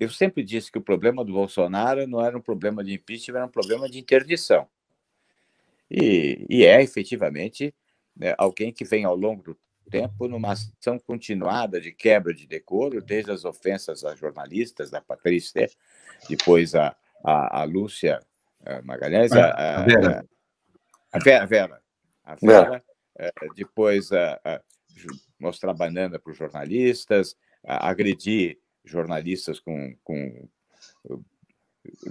Eu sempre disse que o problema do Bolsonaro não era um problema de impeachment, era um problema de interdição. E, e é efetivamente né, alguém que vem ao longo do tempo numa ação continuada de quebra de decoro, desde as ofensas a jornalistas, da Patrícia, depois a, a, a Lúcia eh, Magalhães, ah, a, a, Vera. A Vera, Vera, a Vera eh, depois a, mostrar banana para os jornalistas, agredir jornalistas com, com,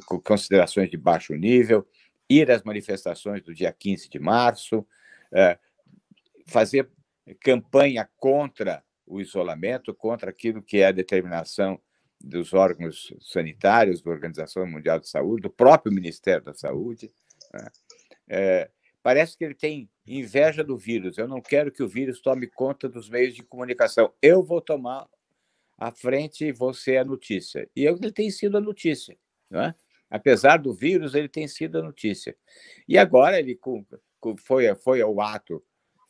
com considerações de baixo nível, ir às manifestações do dia 15 de março, é, fazer campanha contra o isolamento, contra aquilo que é a determinação dos órgãos sanitários, da Organização Mundial de Saúde, do próprio Ministério da Saúde. Né? É, parece que ele tem inveja do vírus. Eu não quero que o vírus tome conta dos meios de comunicação. Eu vou tomar à frente você é a notícia. E ele tem sido a notícia, não é? Apesar do vírus, ele tem sido a notícia. E agora ele foi, foi ao ato,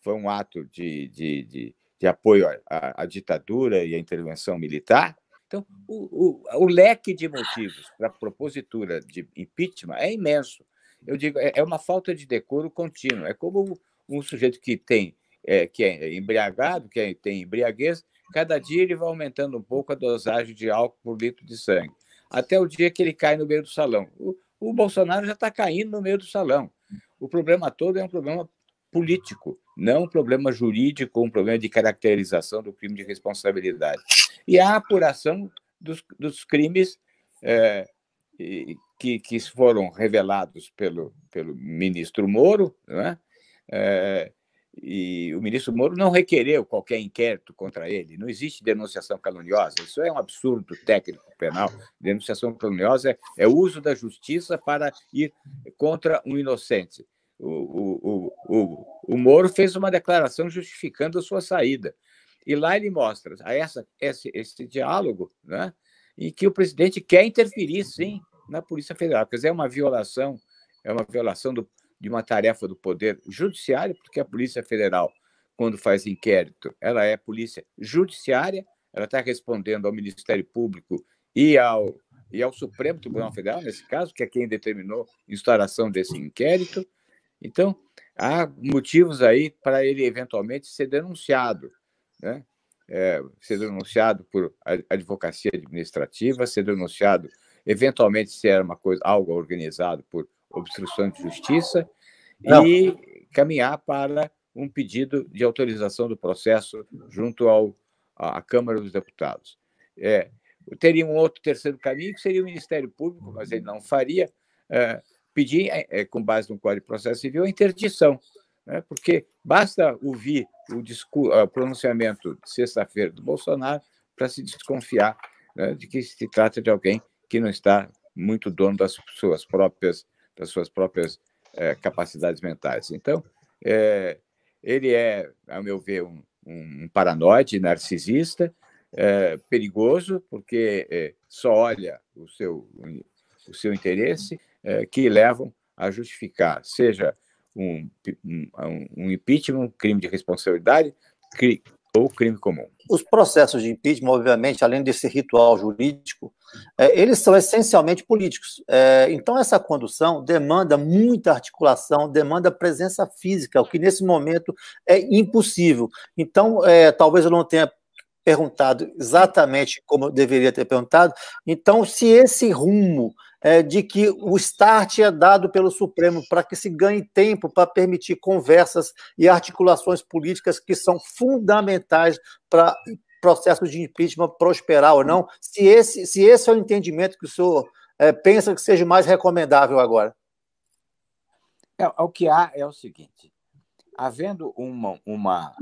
foi um ato de, de, de, de apoio à, à, ditadura e à intervenção militar. Então, o, o, o leque de motivos para a propositura de impeachment é imenso. Eu digo, é, é uma falta de decoro contínua. É como um sujeito que tem é, que é embriagado, que é, tem embriaguez, cada dia ele vai aumentando um pouco a dosagem de álcool por litro de sangue, até o dia que ele cai no meio do salão. O, o Bolsonaro já está caindo no meio do salão. O problema todo é um problema político, não um problema jurídico, um problema de caracterização do crime de responsabilidade. E a apuração dos, dos crimes é, que, que foram revelados pelo, pelo ministro Moro, né? É, é e o ministro Moro não requereu qualquer inquérito contra ele. Não existe denunciação caluniosa. Isso é um absurdo técnico penal. Denunciação caluniosa é, é o uso da justiça para ir contra um inocente. O, o, o, o, o Moro fez uma declaração justificando a sua saída. E lá ele mostra essa, esse, esse diálogo né, em que o presidente quer interferir, sim, na Polícia Federal. Quer dizer, é uma violação, é uma violação do de uma tarefa do Poder Judiciário, porque a Polícia Federal, quando faz inquérito, ela é Polícia Judiciária, ela está respondendo ao Ministério Público e ao, e ao Supremo Tribunal Federal, nesse caso, que é quem determinou a instauração desse inquérito. Então, há motivos aí para ele eventualmente ser denunciado, né? É, ser denunciado por advocacia administrativa, ser denunciado eventualmente se era uma coisa algo organizado por obstrução de justiça Não. e caminhar para um pedido de autorização do processo junto ao à Câmara dos Deputados. É, teria um outro terceiro caminho que seria o Ministério Público, mas ele não faria é, pedir, é, é com base no Código de Processo Civil, a interdição, né? porque basta ouvir o, discurso, o pronunciamento de sexta-feira do Bolsonaro para se desconfiar né, de que se trata de alguém que não está muito dono das suas próprias das suas próprias é, capacidades mentais. Então, é, ele é, ao meu ver, um, um paranoide, narcisista, é, perigoso, porque é, só olha o seu, o seu interesse, é, que levam a justificar, seja um, um, um impeachment, crime de responsabilidade, ou crime comum. Os processos de impeachment, obviamente, além desse ritual jurídico, é, eles são essencialmente políticos. É, então, essa condução demanda muita articulação, demanda presença física, o que nesse momento é impossível. Então, é, talvez eu não tenha perguntado exatamente como eu deveria ter perguntado. Então, se esse rumo é, de que o start é dado pelo Supremo para que se ganhe tempo para permitir conversas e articulações políticas que são fundamentais para processo de impeachment prosperar ou não. Se esse, se esse é o entendimento que o senhor é, pensa que seja mais recomendável agora. É, é, o que há é o seguinte: havendo uma, uma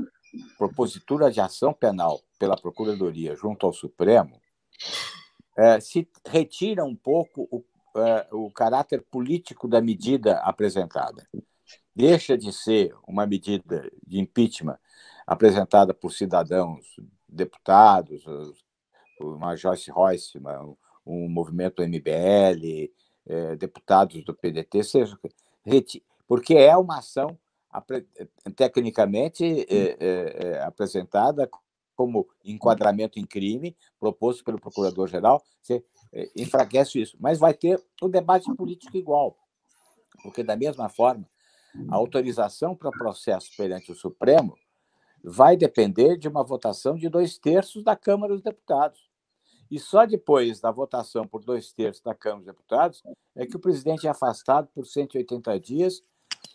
propositura de ação penal pela Procuradoria junto ao Supremo, é, se retira um pouco o o caráter político da medida apresentada. Deixa de ser uma medida de impeachment apresentada por cidadãos, deputados, uma Joyce Royce, uma, um movimento MBL, é, deputados do PDT, seja porque é uma ação tecnicamente é, é, apresentada como uhum. enquadramento em crime proposto pelo procurador-geral, você eh, enfraquece isso. Mas vai ter o debate político igual, porque, da mesma forma, a uhum. autorização para processo perante o Supremo vai depender de uma votação de dois terços da Câmara dos Deputados. E só depois da votação por dois terços da Câmara dos Deputados é que o presidente é afastado por 180 dias,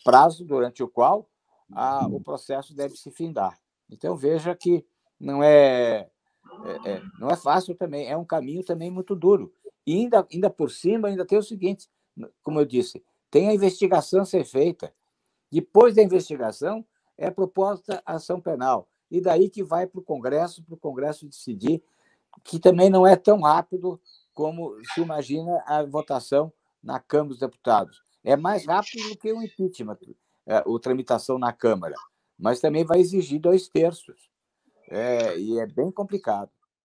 prazo durante o qual a, o processo deve se findar. Então, veja que não é, é, é, não é fácil também, é um caminho também muito duro. E ainda, ainda por cima, ainda tem o seguinte, como eu disse, tem a investigação a ser feita. Depois da investigação, é proposta ação penal. E daí que vai para o Congresso, para o Congresso decidir, que também não é tão rápido como se imagina a votação na Câmara dos Deputados. É mais rápido do que o impeachment, a é, tramitação na Câmara, mas também vai exigir dois terços. É, e é bem complicado.